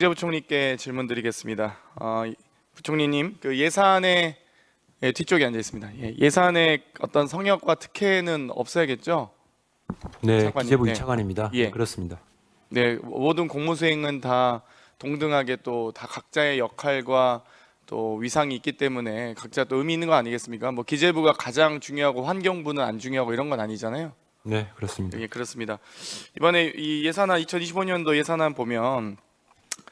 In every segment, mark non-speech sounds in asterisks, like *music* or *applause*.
이재 부총리께 질문드리겠습니다. 어, 부총리님, 그 예산의 예, 뒤쪽에 앉아 있습니다. 예, 산의 어떤 성역과 특혜는 없어야겠죠? 네, 기재부 네. 차관입니다 예. 네, 그렇습니다. 네, 모든 공무수행은 다 동등하게 또 다 각자의 역할과 또 위상이 있기 때문에 각자 또 의미 있는 거 아니겠습니까? 뭐 기재부가 가장 중요하고 환경부는 안 중요하고 이런 건 아니잖아요. 네, 그렇습니다. 예, 그렇습니다. 이번에 이 예산안 2025년도 예산안 보면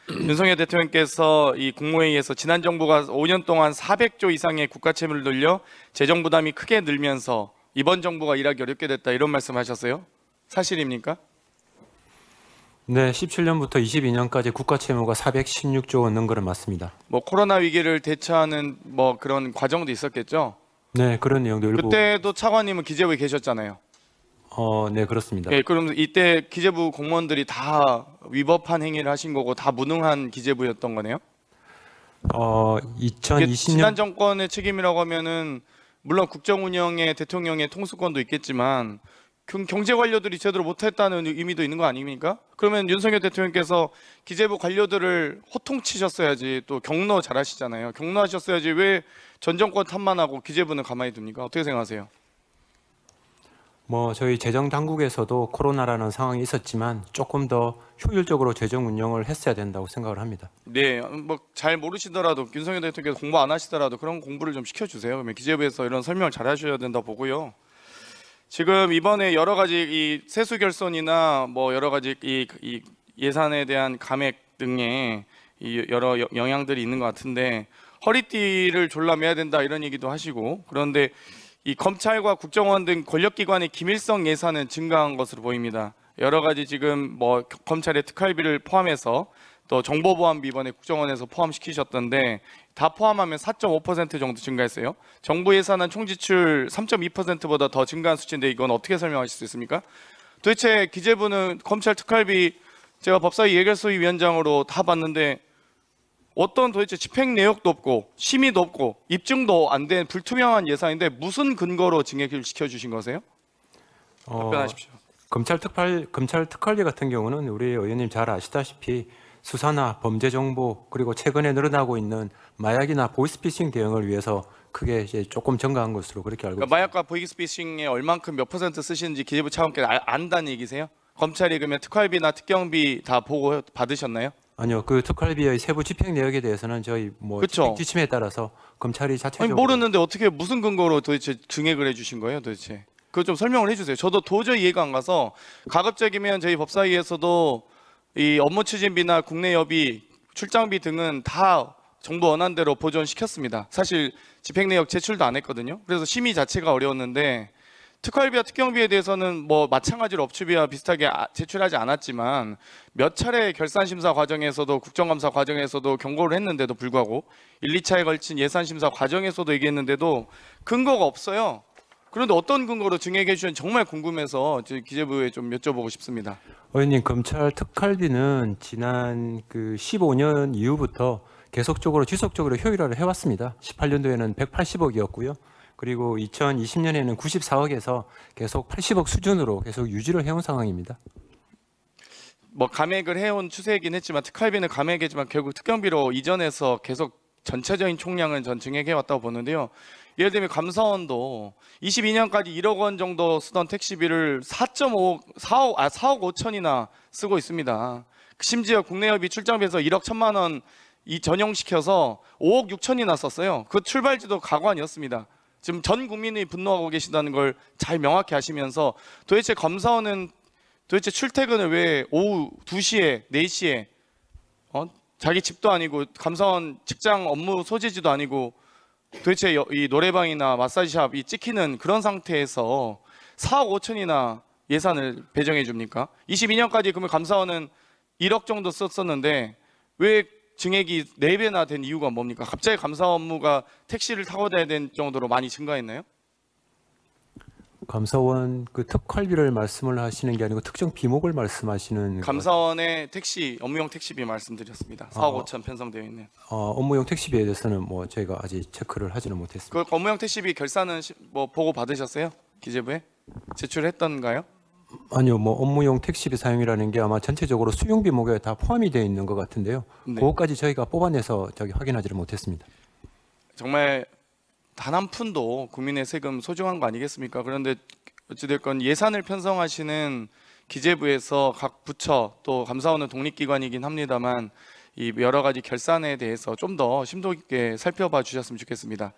*clears throat* 윤석열 대통령께서 이 국무회의에서 지난 정부가 5년 동안 400조 이상의 국가 채무를 늘려 재정 부담이 크게 늘면서 이번 정부가 일하기 어렵게 됐다 이런 말씀하셨어요? 사실입니까? 네, 17년부터 22년까지 국가 채무가 416조 원 넘은 거는 맞습니다. 뭐 코로나 위기를 대처하는 뭐 그런 과정도 있었겠죠? 네, 그런 내용도 일부. 그때도 차관님은 기재부에 계셨잖아요. 어, 네 그렇습니다. 예, 그럼 이때 기재부 공무원들이 다 위법한 행위를 하신 거고 다 무능한 기재부였던 거네요? 어, 2020년 지난 정권의 책임이라고 하면은 물론 국정 운영에 대통령의 통수권도 있겠지만 경제 관료들이 제대로 못했다는 의미도 있는 거 아닙니까? 그러면 윤석열 대통령께서 기재부 관료들을 호통치셨어야지 또 경로 잘하시잖아요. 경로하셨어야지 왜전 정권 탓만 하고 기재부는 가만히 둡니까? 어떻게 생각하세요? 뭐 저희 재정 당국에서도 코로나라는 상황이 있었지만 조금 더 효율적으로 재정 운영을 했어야 된다고 생각을 합니다. 네, 뭐 잘 모르시더라도 윤석열 대통령 공부 안 하시더라도 그런 공부를 좀 시켜주세요. 그러면 기재부에서 이런 설명을 잘 하셔야 된다 보고요. 지금 이번에 여러 가지 이 세수 결손이나 뭐 여러 가지 이, 이 예산에 대한 감액 등의 여러 영향들이 있는 것 같은데 허리띠를 졸라 매야 된다 이런 얘기도 하시고 그런데. 이 검찰과 국정원 등 권력기관의 기밀성 예산은 증가한 것으로 보입니다. 여러 가지 지금 뭐 검찰의 특활비를 포함해서 또 정보보안 비번에 국정원에서 포함시키셨던데 다 포함하면 4.5% 정도 증가했어요. 정부 예산은 총지출 3.2%보다 더 증가한 수치인데 이건 어떻게 설명하실 수 있습니까? 도대체 기재부는 검찰 특활비 제가 법사위 예결소위 위원장으로 다 봤는데 어떤 도대체 집행 내역도 없고 심의도 없고 입증도 안 된 불투명한 예산인데 무슨 근거로 징역을 시켜주신 거세요? 어, 답변하십시오. 검찰 특활 검찰 특활리 같은 경우는 우리 의원님 잘 아시다시피 수사나 범죄 정보 그리고 최근에 늘어나고 있는 마약이나 보이스피싱 대응을 위해서 크게 이제 조금 증가한 것으로 그렇게 알고 그러니까 있습니다. 마약과 보이스피싱에 얼만큼 몇 퍼센트 쓰시는지 기재부 차원께 안다는 얘기세요? 검찰이 그러면 특활비나 특경비 다 보고 받으셨나요? 아니요, 그 특활비의 세부 집행 내역에 대해서는 저희 뭐 그쵸? 집행 지침에 따라서 검찰이 자체적으로 아니 모르는데 어떻게 무슨 근거로 도대체 증액을 해주신 거예요, 도대체? 그거 좀 설명을 해주세요. 저도 도저히 이해가 안 가서 가급적이면 저희 법사위에서도 이 업무 추진비나 국내 여비, 출장비 등은 다 정부 원안대로 보존시켰습니다. 사실 집행 내역 제출도 안 했거든요. 그래서 심의 자체가 어려웠는데 특활비와 특경비에 대해서는 뭐 마찬가지로 업체비와 비슷하게 아, 제출하지 않았지만 몇 차례 결산 심사 과정에서도 국정감사 과정에서도 경고를 했는데도 불구하고 1, 2차에 걸친 예산 심사 과정에서도 얘기했는데도 근거가 없어요. 그런데 어떤 근거로 증액해 주셨는지 정말 궁금해서 기재부에 좀 여쭤보고 싶습니다. 의원님 검찰 특활비는 지난 그 15년 이후부터 계속적으로 지속적으로 효율화를 해왔습니다. 18년도에는 180억이었고요. 그리고 2020년에는 94억에서 계속 80억 수준으로 계속 유지를 해온 상황입니다. 뭐 감액을 해온 추세이긴 했지만 특활비는 감액이지만 결국 특경비로 이전해서 계속 전체적인 총량은 전 증액해 왔다고 보는데요. 예를 들면 감사원도 22년까지 1억 원 정도 쓰던 택시비를 4 5 4억 아 4억 5천이나 쓰고 있습니다. 심지어 국내협의 출장비에서 1억 1천만 원 이 전용시켜서 5억 6천이나 썼어요. 그 출발지도 가관이었습니다. 지금 전 국민이 분노하고 계신다는 걸 잘 명확히 하시면서 도대체 검사원은 도대체 출퇴근을 왜 오후 2시에 4시에 어? 자기 집도 아니고 감사원 직장 업무 소재지도 아니고 도대체 이 노래방이나 마사지샵 이 찍히는 그런 상태에서 4억 5천이나 예산을 배정해 줍니까? 22년까지 그러면 감사원은 1억 정도 썼었는데 왜 증액이 4배나 된 이유가 뭡니까? 갑자기 감사 업무가 택시를 타고 다야 된 정도로 많이 증가했나요? 감사원 그 특활비를 말씀을 하시는 게 아니고 특정 비목을 말씀하시는 감사원의 택시 업무용 택시비 말씀드렸습니다. 4억 아, 5천 편성되어 있는. 어, 업무용 택시비에 대해서는 뭐 저희가 아직 체크를 하지는 못했습니다. 그 업무용 택시비 결산은 시, 뭐 보고 받으셨어요? 기재부에 제출했던가요? 아니요, 뭐 업무용 택시비 사용이라는 게 아마 전체적으로 수용비 목에 다 포함이 되어 있는 것 같은데요. 네. 그것까지 저희가 뽑아내서 저기 확인하지를 못했습니다. 정말 단 한 푼도 국민의 세금 소중한 거 아니겠습니까? 그런데 어찌됐건 예산을 편성하시는 기재부에서 각 부처 또 감사원은 독립기관이긴 합니다만 이 여러 가지 결산에 대해서 좀 더 심도 있게 살펴봐 주셨으면 좋겠습니다.